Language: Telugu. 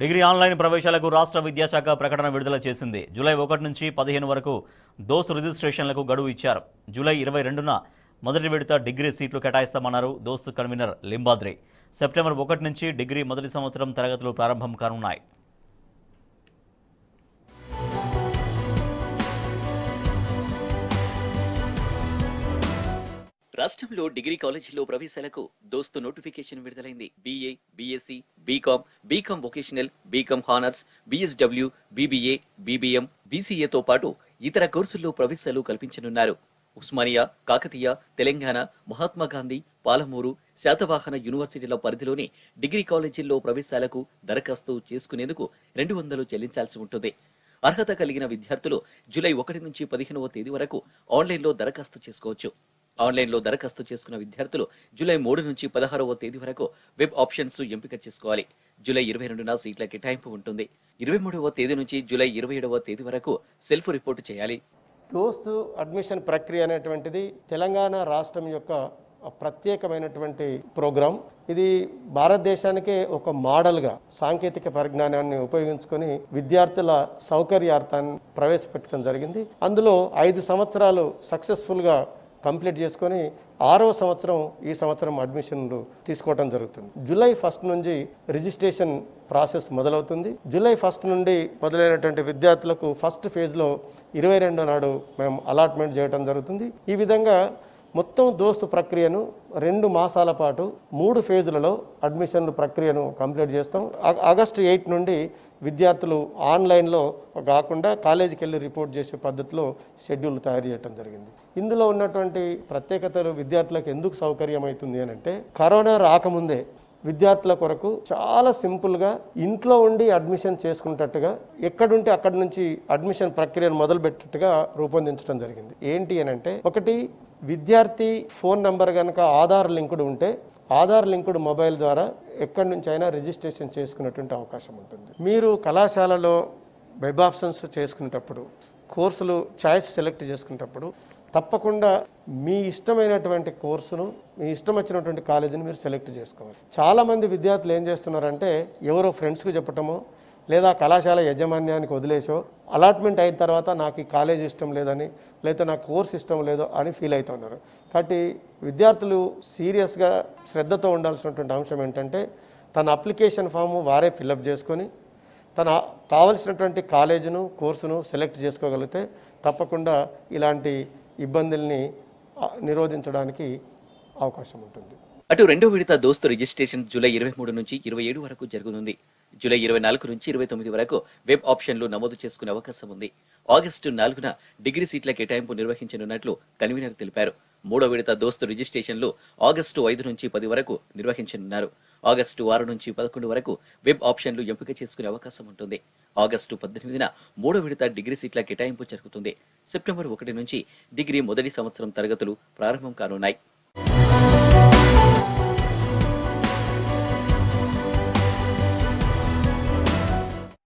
డిగ్రీ ఆన్లైన్ ప్రవేశాలకు రాష్ట్ర విద్యాశాఖ ప్రకటన విడుదల చేసింది జూలై ఒకటి నుంచి పదిహేను వరకు దోస్ రిజిస్ట్రేషన్లకు గడువు ఇచ్చారు జూలై ఇరవై రెండున మొదటి విడత డిగ్రీ సీట్లు కేటాయిస్తామన్నారు దోస్తు కన్వీనర్ లింబాద్రి సెప్టెంబర్ ఒకటి నుంచి డిగ్రీ మొదటి సంవత్సరం తరగతులు ప్రారంభం కానున్నాయి రాష్ట్రంలో డిగ్రీ కాలేజీలో ప్రవేశాలకు దోస్తు నోటిఫికేషన్ విడుదలైంది BA BSc BCom BCom vocational BCom honours BSW BBA BBM బీసీఏతో పాటు ఇతర కోర్సుల్లో ప్రవేశాలు కల్పించనున్నారు ఉస్మానియా కాకతీయ తెలంగాణ మహాత్మా గాంధీ పాలమూరు శాతవాహన యూనివర్సిటీల పరిధిలోని డిగ్రీ కాలేజీల్లో ప్రవేశాలకు దరఖాస్తు చేసుకునేందుకు రెండు వందలు చెల్లించాల్సి ఉంటుంది అర్హత కలిగిన విద్యార్థులు జూలై ఒకటి నుంచి పదిహేనవ తేదీ వరకు ఆన్లైన్లో దరఖాస్తు చేసుకోవచ్చు ఆన్లైన్లో దరఖాస్తు చేసుకున్న విద్యార్థులు జూలై మూడు నుంచి పదహారవ తేదీ వరకు వెబ్ ఆప్షన్స్ ఎంపిక చేసుకోవాలి జూలై ఇరవై రెండున సీట్ల కేటాయింపు ఉంటుంది ఇరవై మూడవ తేదీ నుంచి జూలై ఇరవై ఏడవ తేదీ వరకు సెల్ఫ్ రిపోర్ట్ చేయాలి దోస్తు అడ్మిషన్ ప్రక్రియ అనేటువంటిది తెలంగాణ రాష్ట్రం యొక్క ప్రత్యేకమైనటువంటి ప్రోగ్రాం ఇది భారతదేశానికే ఒక మోడల్గా సాంకేతిక పరిజ్ఞానాన్ని ఉపయోగించుకొని విద్యార్థుల సౌకర్యార్థాన్ని ప్రవేశపెట్టడం జరిగింది అందులో ఐదు సంవత్సరాలు సక్సెస్ఫుల్గా కంప్లీట్ చేసుకొని ఆరో సంవత్సరం ఈ సంవత్సరం అడ్మిషన్లు తీసుకోవడం జరుగుతుంది జూలై ఫస్ట్ నుంచి రిజిస్ట్రేషన్ ప్రాసెస్ మొదలవుతుంది జూలై ఫస్ట్ నుండి మొదలైనటువంటి విద్యార్థులకు ఫస్ట్ ఫేజ్లో ఇరవై రెండో నాడు మేము అలాట్మెంట్ చేయడం జరుగుతుంది ఈ విధంగా మొత్తం దోస్తు ప్రక్రియను రెండు మాసాల పాటు మూడు ఫేజులలో అడ్మిషన్ ప్రక్రియను కంప్లీట్ చేస్తాం ఆగస్టు ఎయిట్ నుండి విద్యార్థులు ఆన్లైన్లో కాకుండా కాలేజీకి వెళ్ళి రిపోర్ట్ చేసే పద్ధతిలో షెడ్యూల్ తయారు చేయడం జరిగింది ఇందులో ఉన్నటువంటి ప్రత్యేకతలు విద్యార్థులకు ఎందుకు సౌకర్యం అవుతుంది అని అంటే కరోనా రాకముందే విద్యార్థుల కొరకు చాలా సింపుల్గా ఇంట్లో ఉండి అడ్మిషన్ చేసుకున్నట్టుగా ఎక్కడుంటే అక్కడి నుంచి అడ్మిషన్ ప్రక్రియను మొదలుపెట్టేట్టుగా రూపొందించడం జరిగింది ఏంటి అని అంటే ఒకటి విద్యార్థి ఫోన్ నెంబర్ కనుక ఆధార్ లింకుడు ఉంటే ఆధార్ లింకుడ్ మొబైల్ ద్వారా ఎక్కడి నుంచి అయినా రిజిస్ట్రేషన్ చేసుకునేటువంటి అవకాశం ఉంటుంది మీరు కళాశాలలో వెబ్ ఆప్షన్స్ చేసుకునేటప్పుడు కోర్సులు చాయిస్ సెలెక్ట్ చేసుకునేటప్పుడు తప్పకుండా మీ ఇష్టమైనటువంటి కోర్సును మీ ఇష్టం వచ్చినటువంటి కాలేజీని మీరు సెలెక్ట్ చేసుకోవాలి చాలామంది విద్యార్థులు ఏం చేస్తున్నారంటే ఎవరో ఫ్రెండ్స్కి చెప్పటమో లేదా కళాశాల యజమాన్యానికి వదిలేసో అలాట్మెంట్ అయిన తర్వాత నాకు ఈ కాలేజ్ ఇష్టం లేదని లేకపోతే నా కోర్స్ ఇష్టం లేదో అని ఫీల్ అవుతున్నారు కాబట్టి విద్యార్థులు సీరియస్గా శ్రద్ధతో ఉండాల్సినటువంటి అంశం ఏంటంటే తన అప్లికేషన్ ఫాము వారే ఫిలప్ చేసుకొని తన కావలసినటువంటి కాలేజీను కోర్సును సెలెక్ట్ చేసుకోగలిగితే తప్పకుండా ఇలాంటి ఇబ్బందుల్ని నిరోధించడానికి అవకాశం ఉంటుంది అటు రెండో విడత దోస్తు రిజిస్ట్రేషన్ జూలై ఇరవై మూడు నుంచి ఇరవై ఏడు వరకు జరుగుతుంది జూలై ఇరవై నాలుగు నుంచి ఇరవై తొమ్మిది వరకు వెబ్ ఆప్షన్లు నమోదు చేసుకునే అవకాశం ఉంది ఆగస్టు నాలుగున డిగ్రీ సీట్ల కేటాయింపు నిర్వహించనున్నట్లు కన్వీనర్ తెలిపారు మూడో విడత దోస్తు రిజిస్ట్రేషన్లు ఆగస్టు ఐదు నుంచి పది వరకు నిర్వహించనున్నారు ఆగస్టు ఆరు నుంచి పదకొండు వరకు వెబ్ ఆప్షన్లు ఎంపిక చేసుకునే అవకాశం ఉంటుంది ఆగస్టు పద్దెనిమిదిన మూడో విడత డిగ్రీ సీట్ల కేటాయింపు జరుగుతుంది సెప్టెంబర్ ఒకటి నుంచి డిగ్రీ మొదటి సంవత్సరం తరగతులు ప్రారంభం కానున్నాయి